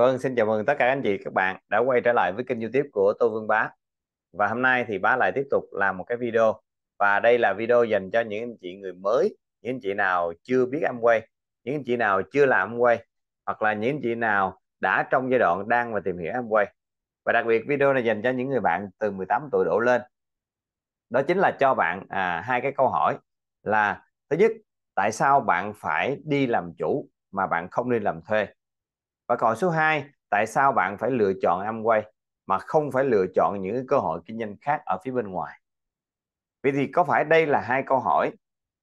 Vâng, xin chào mừng tất cả anh chị các bạn đã quay trở lại với kênh YouTube của Tô Vương Bá. Và hôm nay thì Bá lại tiếp tục làm một cái video và đây là video dành cho những anh chị người mới, những anh chị nào chưa biết em quay, những anh chị nào chưa làm quay hoặc là những anh chị nào đã trong giai đoạn đang và tìm hiểu em quay Và đặc biệt video này dành cho những người bạn từ 18 tuổi đổ lên. Đó chính là cho bạn à, hai cái câu hỏi là thứ nhất, tại sao bạn phải đi làm chủ mà bạn không đi làm thuê? và câu hỏi số 2 tại sao bạn phải lựa chọn Amway mà không phải lựa chọn những cơ hội kinh doanh khác ở phía bên ngoài vậy thì có phải đây là hai câu hỏi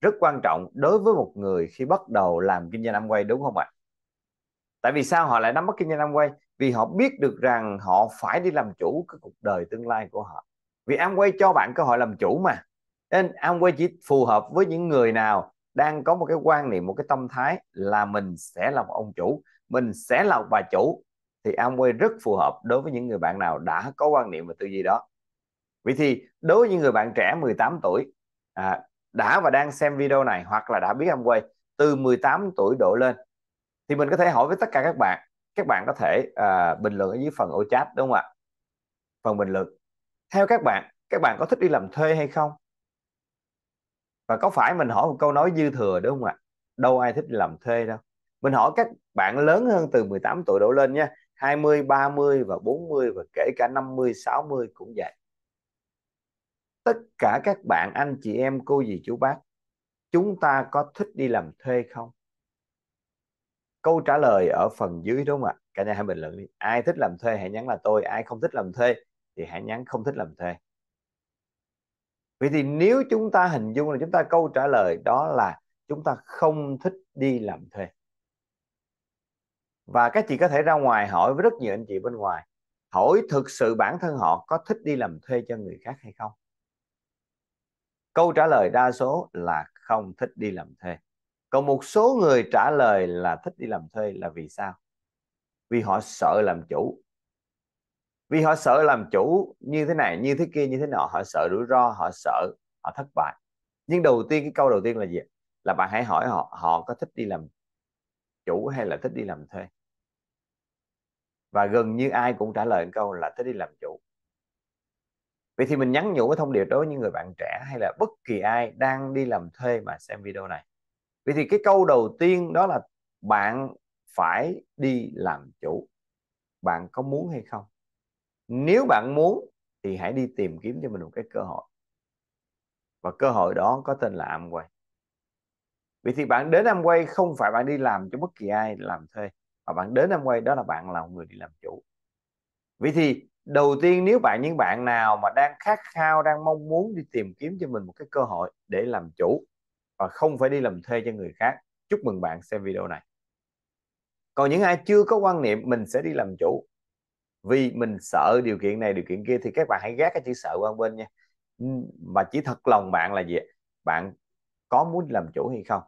rất quan trọng đối với một người khi bắt đầu làm kinh doanh Amway đúng không ạ tại vì sao họ lại nắm bắt kinh doanh Amway vì họ biết được rằng họ phải đi làm chủ cái cuộc đời tương lai của họ vì Amway cho bạn cơ hội làm chủ mà nên Amway chỉ phù hợp với những người nào đang có một cái quan niệm một cái tâm thái là mình sẽ là một ông chủ mình sẽ là bà chủ thì Amway rất phù hợp đối với những người bạn nào đã có quan niệm và tư duy đó vậy thì đối với những người bạn trẻ 18 tuổi à, đã và đang xem video này hoặc là đã biết Amway từ 18 tuổi đổ lên thì mình có thể hỏi với tất cả các bạn các bạn có thể à, bình luận ở dưới phần ô chat đúng không ạ phần bình luận theo các bạn các bạn có thích đi làm thuê hay không và có phải mình hỏi một câu nói dư thừa đúng không ạ đâu ai thích đi làm thuê đâu mình hỏi các bạn lớn hơn từ 18 tuổi đổ lên nha 20, 30 và 40 và kể cả 50, 60 cũng vậy tất cả các bạn anh chị em cô dì chú bác chúng ta có thích đi làm thuê không câu trả lời ở phần dưới đúng không ạ cả nhà hãy bình luận đi ai thích làm thuê hãy nhắn là tôi ai không thích làm thuê thì hãy nhắn không thích làm thuê vậy thì nếu chúng ta hình dung là chúng ta câu trả lời đó là chúng ta không thích đi làm thuê và các chị có thể ra ngoài hỏi với rất nhiều anh chị bên ngoài hỏi thực sự bản thân họ có thích đi làm thuê cho người khác hay không câu trả lời đa số là không thích đi làm thuê còn một số người trả lời là thích đi làm thuê là vì sao vì họ sợ làm chủ vì họ sợ làm chủ như thế này như thế kia như thế nọ họ sợ rủi ro họ sợ họ thất bại nhưng đầu tiên cái câu đầu tiên là gì là bạn hãy hỏi họ họ có thích đi làm chủ hay là thích đi làm thuê và gần như ai cũng trả lời câu là tới đi làm chủ vậy thì mình nhắn nhủ cái thông điệp đối với những người bạn trẻ hay là bất kỳ ai đang đi làm thuê mà xem video này vậy thì cái câu đầu tiên đó là bạn phải đi làm chủ bạn có muốn hay không nếu bạn muốn thì hãy đi tìm kiếm cho mình một cái cơ hội và cơ hội đó có tên là Amway vì thì bạn đến Amway không phải bạn đi làm cho bất kỳ ai làm thuê và bạn đến quay đó là bạn là một người đi làm chủ vậy thì đầu tiên nếu bạn những bạn nào mà đang khát khao đang mong muốn đi tìm kiếm cho mình một cái cơ hội để làm chủ và không phải đi làm thuê cho người khác chúc mừng bạn xem video này còn những ai chưa có quan niệm mình sẽ đi làm chủ vì mình sợ điều kiện này điều kiện kia thì các bạn hãy gác cái chữ sợ qua bên nha mà chỉ thật lòng bạn là gì bạn có muốn làm chủ hay không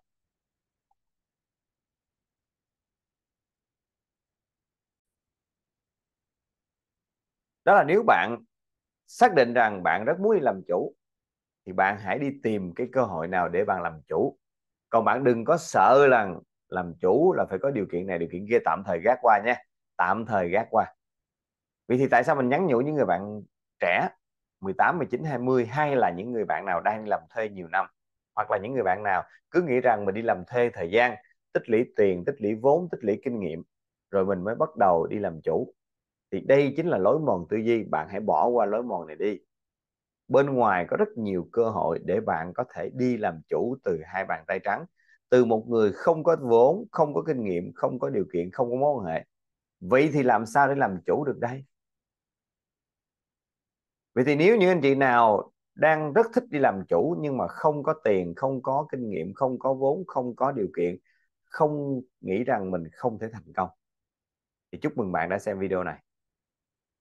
đó là nếu bạn xác định rằng bạn rất muốn đi làm chủ thì bạn hãy đi tìm cái cơ hội nào để bạn làm chủ còn bạn đừng có sợ rằng làm chủ là phải có điều kiện này điều kiện kia tạm thời gác qua nhé, tạm thời gác qua vậy thì tại sao mình nhắn nhủ những người bạn trẻ 18, 19, 20 hay là những người bạn nào đang làm thuê nhiều năm hoặc là những người bạn nào cứ nghĩ rằng mình đi làm thuê thời gian tích lũy tiền tích lũy vốn tích lũy kinh nghiệm rồi mình mới bắt đầu đi làm chủ thì đây chính là lối mòn tư duy bạn hãy bỏ qua lối mòn này đi bên ngoài có rất nhiều cơ hội để bạn có thể đi làm chủ từ hai bàn tay trắng từ một người không có vốn không có kinh nghiệm không có điều kiện không có mối quan hệ vậy thì làm sao để làm chủ được đây vậy thì nếu như anh chị nào đang rất thích đi làm chủ nhưng mà không có tiền không có kinh nghiệm không có vốn không có điều kiện không nghĩ rằng mình không thể thành công thì chúc mừng bạn đã xem video này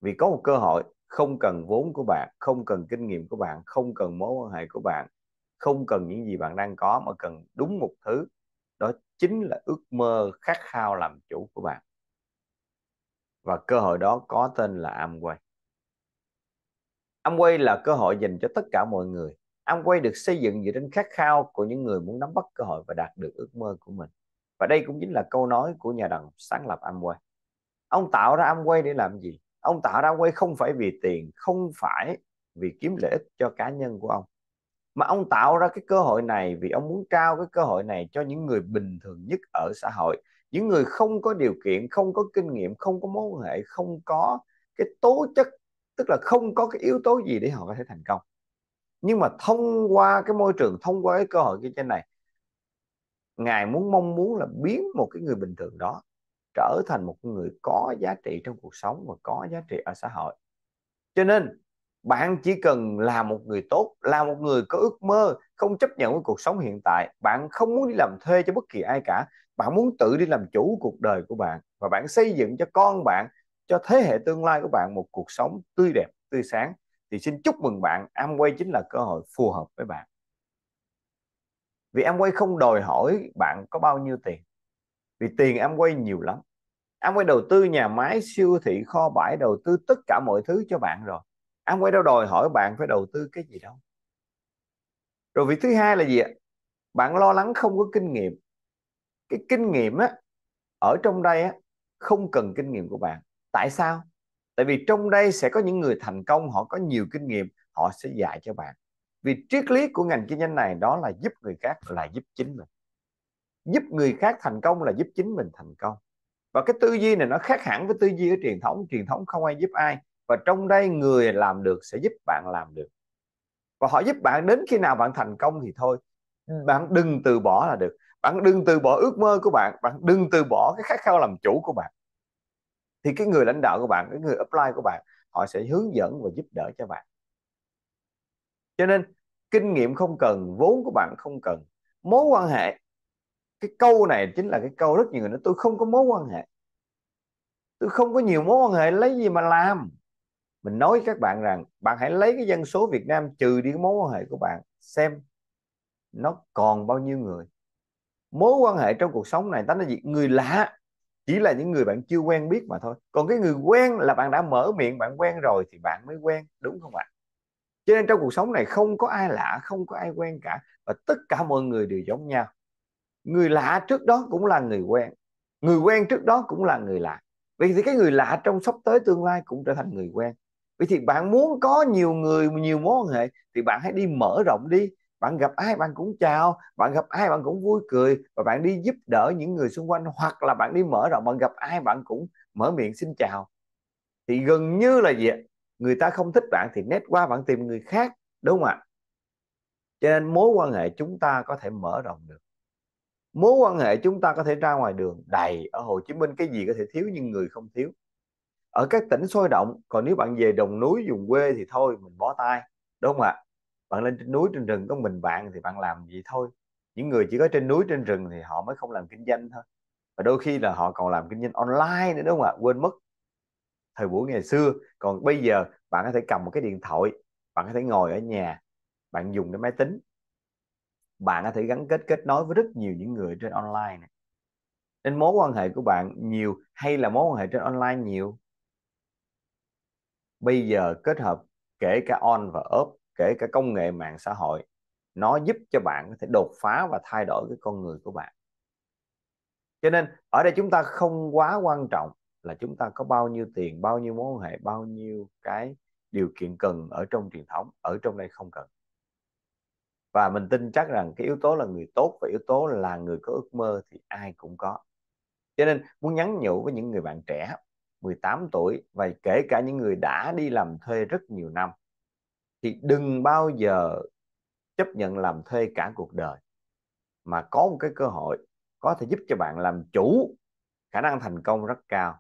vì có một cơ hội không cần vốn của bạn không cần kinh nghiệm của bạn không cần mối quan hệ của bạn không cần những gì bạn đang có mà cần đúng một thứ đó chính là ước mơ khát khao làm chủ của bạn và cơ hội đó có tên là Amway Amway là cơ hội dành cho tất cả mọi người Amway được xây dựng dựa trên khát khao của những người muốn nắm bắt cơ hội và đạt được ước mơ của mình và đây cũng chính là câu nói của nhà đồng sáng lập Amway ông tạo ra Amway để làm gì ông tạo ra quay không phải vì tiền không phải vì kiếm lợi ích cho cá nhân của ông mà ông tạo ra cái cơ hội này vì ông muốn trao cái cơ hội này cho những người bình thường nhất ở xã hội những người không có điều kiện không có kinh nghiệm không có mối quan hệ không có cái tố chất tức là không có cái yếu tố gì để họ có thể thành công nhưng mà thông qua cái môi trường thông qua cái cơ hội như thế này ngài muốn mong muốn là biến một cái người bình thường đó trở thành một người có giá trị trong cuộc sống và có giá trị ở xã hội cho nên bạn chỉ cần là một người tốt là một người có ước mơ không chấp nhận với cuộc sống hiện tại bạn không muốn đi làm thuê cho bất kỳ ai cả bạn muốn tự đi làm chủ cuộc đời của bạn và bạn xây dựng cho con bạn cho thế hệ tương lai của bạn một cuộc sống tươi đẹp tươi sáng thì xin chúc mừng bạn Amway chính là cơ hội phù hợp với bạn vì Amway không đòi hỏi bạn có bao nhiêu tiền vì tiền Amway nhiều lắm Amway đầu tư nhà máy siêu thị kho bãi đầu tư tất cả mọi thứ cho bạn rồi Amway đâu đòi hỏi bạn phải đầu tư cái gì đâu rồi việc thứ hai là gì ạ bạn lo lắng không có kinh nghiệm cái kinh nghiệm á ở trong đây á không cần kinh nghiệm của bạn tại sao tại vì trong đây sẽ có những người thành công họ có nhiều kinh nghiệm họ sẽ dạy cho bạn vì triết lý của ngành kinh doanh này đó là giúp người khác là giúp chính mình giúp người khác thành công là giúp chính mình thành công và cái tư duy này nó khác hẳn với tư duy ở truyền thống truyền thống không ai giúp ai và trong đây người làm được sẽ giúp bạn làm được và họ giúp bạn đến khi nào bạn thành công thì thôi bạn đừng từ bỏ là được bạn đừng từ bỏ ước mơ của bạn bạn đừng từ bỏ cái khát khao làm chủ của bạn thì cái người lãnh đạo của bạn cái người apply của bạn họ sẽ hướng dẫn và giúp đỡ cho bạn cho nên kinh nghiệm không cần vốn của bạn không cần mối quan hệ cái câu này chính là cái câu rất nhiều người nói tôi không có mối quan hệ tôi không có nhiều mối quan hệ lấy gì mà làm mình nói với các bạn rằng bạn hãy lấy cái dân số Việt Nam trừ đi cái mối quan hệ của bạn xem nó còn bao nhiêu người mối quan hệ trong cuộc sống này tánh là gì người lạ chỉ là những người bạn chưa quen biết mà thôi còn cái người quen là bạn đã mở miệng bạn quen rồi thì bạn mới quen đúng không ạ cho nên trong cuộc sống này không có ai lạ không có ai quen cả và tất cả mọi người đều giống nhau người lạ trước đó cũng là người quen người quen trước đó cũng là người lạ vậy thì cái người lạ trong sắp tới tương lai cũng trở thành người quen vậy thì bạn muốn có nhiều người nhiều mối quan hệ thì bạn hãy đi mở rộng đi bạn gặp ai bạn cũng chào bạn gặp ai bạn cũng vui cười và bạn đi giúp đỡ những người xung quanh hoặc là bạn đi mở rộng bạn gặp ai bạn cũng mở miệng xin chào thì gần như là gì người ta không thích bạn thì nét qua bạn tìm người khác đúng không ạ cho nên mối quan hệ chúng ta có thể mở rộng được mối quan hệ chúng ta có thể ra ngoài đường đầy ở Hồ Chí Minh cái gì có thể thiếu nhưng người không thiếu ở các tỉnh sôi động còn nếu bạn về đồng núi vùng quê thì thôi mình bó tay đúng không ạ bạn lên trên núi trên rừng có mình bạn thì bạn làm gì thôi những người chỉ có trên núi trên rừng thì họ mới không làm kinh doanh thôi và đôi khi là họ còn làm kinh doanh online nữa đúng không ạ quên mất thời buổi ngày xưa còn bây giờ bạn có thể cầm một cái điện thoại bạn có thể ngồi ở nhà bạn dùng cái máy tính bạn có thể gắn kết kết nối với rất nhiều những người trên online này. nên mối quan hệ của bạn nhiều hay là mối quan hệ trên online nhiều bây giờ kết hợp kể cả on và off kể cả công nghệ mạng xã hội nó giúp cho bạn có thể đột phá và thay đổi cái con người của bạn cho nên ở đây chúng ta không quá quan trọng là chúng ta có bao nhiêu tiền bao nhiêu mối quan hệ bao nhiêu cái điều kiện cần ở trong truyền thống ở trong đây không cần và mình tin chắc rằng cái yếu tố là người tốt và yếu tố là người có ước mơ thì ai cũng có cho nên muốn nhắn nhủ với những người bạn trẻ 18 tuổi và kể cả những người đã đi làm thuê rất nhiều năm thì đừng bao giờ chấp nhận làm thuê cả cuộc đời mà có một cái cơ hội có thể giúp cho bạn làm chủ khả năng thành công rất cao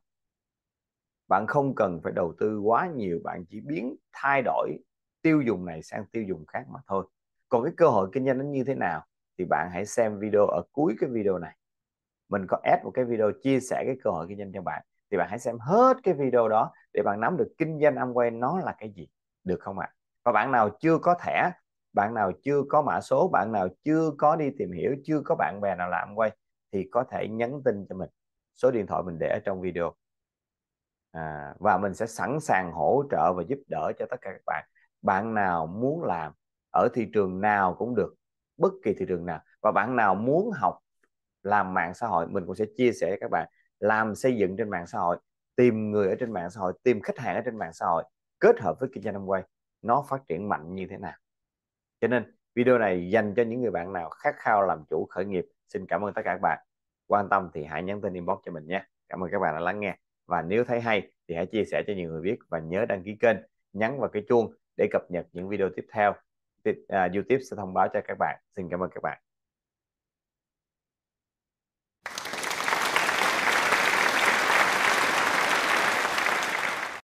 bạn không cần phải đầu tư quá nhiều bạn chỉ biến thay đổi tiêu dùng này sang tiêu dùng khác mà thôi còn cái cơ hội kinh doanh nó như thế nào thì bạn hãy xem video ở cuối cái video này mình có ép một cái video chia sẻ cái cơ hội kinh doanh cho bạn thì bạn hãy xem hết cái video đó để bạn nắm được kinh doanh Amway nó là cái gì được không ạ à? và bạn nào chưa có thẻ bạn nào chưa có mã số bạn nào chưa có đi tìm hiểu chưa có bạn bè nào làm quay thì có thể nhắn tin cho mình số điện thoại mình để ở trong video à, và mình sẽ sẵn sàng hỗ trợ và giúp đỡ cho tất cả các bạn bạn nào muốn làm ở thị trường nào cũng được bất kỳ thị trường nào và bạn nào muốn học làm mạng xã hội mình cũng sẽ chia sẻ các bạn làm xây dựng trên mạng xã hội tìm người ở trên mạng xã hội tìm khách hàng ở trên mạng xã hội kết hợp với kinh doanh quay nó phát triển mạnh như thế nào cho nên video này dành cho những người bạn nào khát khao làm chủ khởi nghiệp xin cảm ơn tất cả các bạn quan tâm thì hãy nhắn tin inbox cho mình nhé cảm ơn các bạn đã lắng nghe và nếu thấy hay thì hãy chia sẻ cho nhiều người biết và nhớ đăng ký kênh nhấn vào cái chuông để cập nhật những video tiếp theo À, YouTube sẽ thông báo cho các bạn. Xin cảm ơn các bạn.